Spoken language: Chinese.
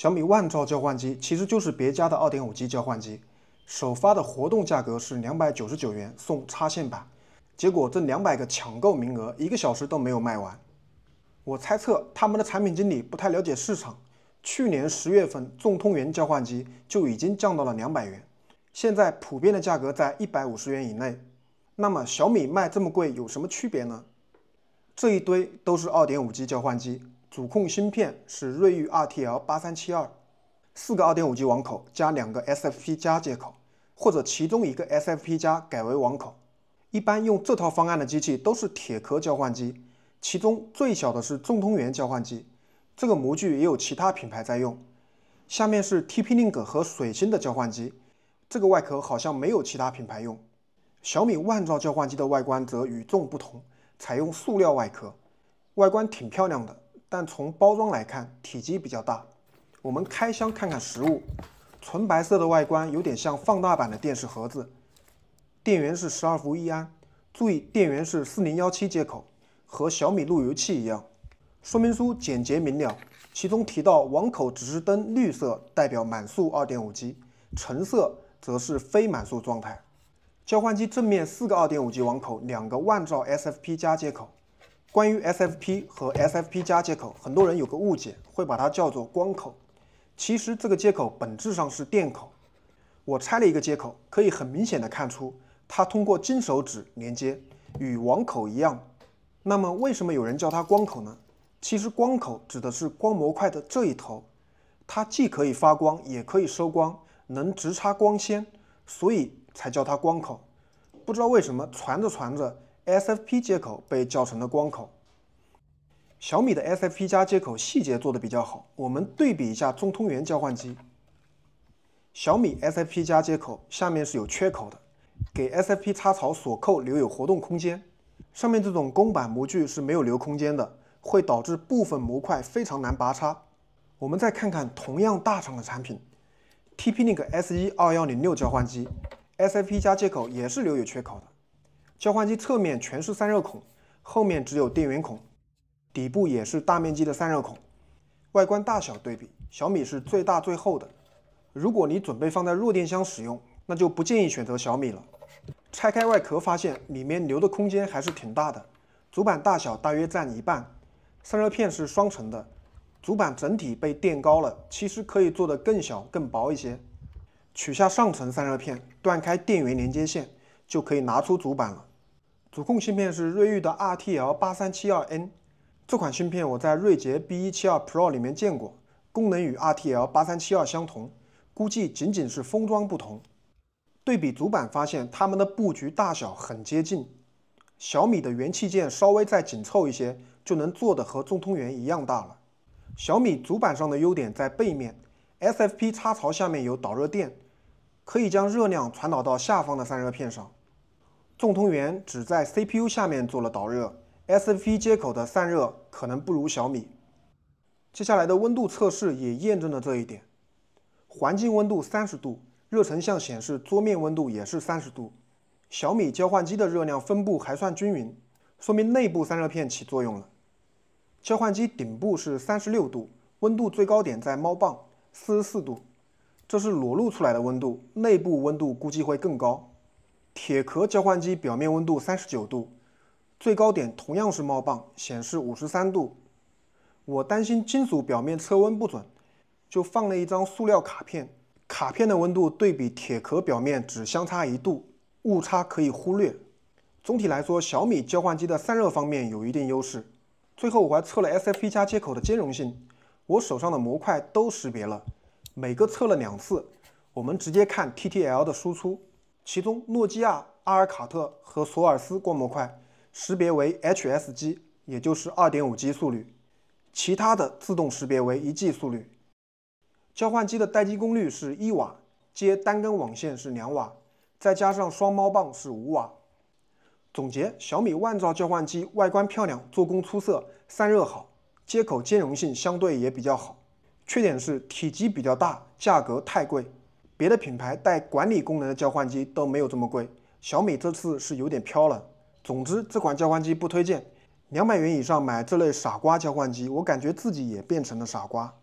小米万兆交换机其实就是别家的二点五 G 交换机，首发的活动价格是两百九十九元送插线板，结果这两百个抢购名额一个小时都没有卖完。我猜测他们的产品经理不太了解市场，去年十月份众通源交换机就已经降到了两百元，现在普遍的价格在一百五十元以内。那么小米卖这么贵有什么区别呢？这一堆都是二点五 G 交换机。主控芯片是瑞昱 RTL 八三七二，四个二点五 G 网口加两个 SFP 加接口，或者其中一个 SFP 加改为网口。一般用这套方案的机器都是铁壳交换机，其中最小的是中通源交换机，这个模具也有其他品牌在用。下面是 TPLink 和水星的交换机，这个外壳好像没有其他品牌用。小米万兆交换机的外观则与众不同，采用塑料外壳，外观挺漂亮的。但从包装来看，体积比较大。我们开箱看看实物，纯白色的外观有点像放大版的电视盒子。电源是十二伏一安，注意电源是四零幺七接口，和小米路由器一样。说明书简洁明了，其中提到网口指示灯绿色代表满速二点五 G，橙色则是非满速状态。交换机正面四个二点五 G 网口，两个万兆 SFP 加接口。关于 SFP 和 SFP 加接口，很多人有个误解，会把它叫做光口。其实这个接口本质上是电口。我拆了一个接口，可以很明显的看出，它通过金手指连接，与网口一样。那么为什么有人叫它光口呢？其实光口指的是光模块的这一头，它既可以发光，也可以收光，能直插光纤，所以才叫它光口。不知道为什么传着传着。SFP 接口被叫成了光口。小米的 SFP+ 加接口细节做得比较好，我们对比一下中通源交换机。小米 SFP+ 加接口下面是有缺口的，给 SFP 插槽锁扣留有活动空间。上面这种公板模具是没有留空间的，会导致部分模块非常难拔插。我们再看看同样大厂的产品，TP-link S12106 交换机，SFP+ 加接口也是留有缺口的。交换机侧面全是散热孔，后面只有电源孔，底部也是大面积的散热孔。外观大小对比，小米是最大最厚的。如果你准备放在弱电箱使用，那就不建议选择小米了。拆开外壳发现里面留的空间还是挺大的，主板大小大约占一半，散热片是双层的，主板整体被垫高了，其实可以做的更小更薄一些。取下上层散热片，断开电源连接线，就可以拿出主板了。主控芯片是瑞昱的 RTL8372N，这款芯片我在锐捷 B172 Pro 里面见过，功能与 RTL8372 相同，估计仅仅是封装不同。对比主板发现，它们的布局大小很接近，小米的元器件稍微再紧凑一些，就能做的和中通元一样大了。小米主板上的优点在背面，SFP 插槽下面有导热垫，可以将热量传导到下方的散热片上。众通源只在 CPU 下面做了导热，SFP 接口的散热可能不如小米。接下来的温度测试也验证了这一点。环境温度三十度，热成像显示桌面温度也是三十度。小米交换机的热量分布还算均匀，说明内部散热片起作用了。交换机顶部是三十六度，温度最高点在猫棒，四十四度。这是裸露出来的温度，内部温度估计会更高。铁壳交换机表面温度三十九度，最高点同样是猫棒显示五十三度。我担心金属表面测温不准，就放了一张塑料卡片，卡片的温度对比铁壳表面只相差一度，误差可以忽略。总体来说，小米交换机的散热方面有一定优势。最后我还测了 SFP 加接口的兼容性，我手上的模块都识别了，每个测了两次。我们直接看 TTL 的输出。其中，诺基亚、阿尔卡特和索尔斯光模块识别为 H.S.G，也就是二点五 G 速率；其他的自动识别为一 G 速率。交换机的待机功率是一瓦，接单根网线是两瓦，再加上双猫棒是五瓦。总结：小米万兆交换机外观漂亮，做工出色，散热好，接口兼容性相对也比较好。缺点是体积比较大，价格太贵。别的品牌带管理功能的交换机都没有这么贵，小米这次是有点飘了。总之，这款交换机不推荐，两百元以上买这类傻瓜交换机，我感觉自己也变成了傻瓜。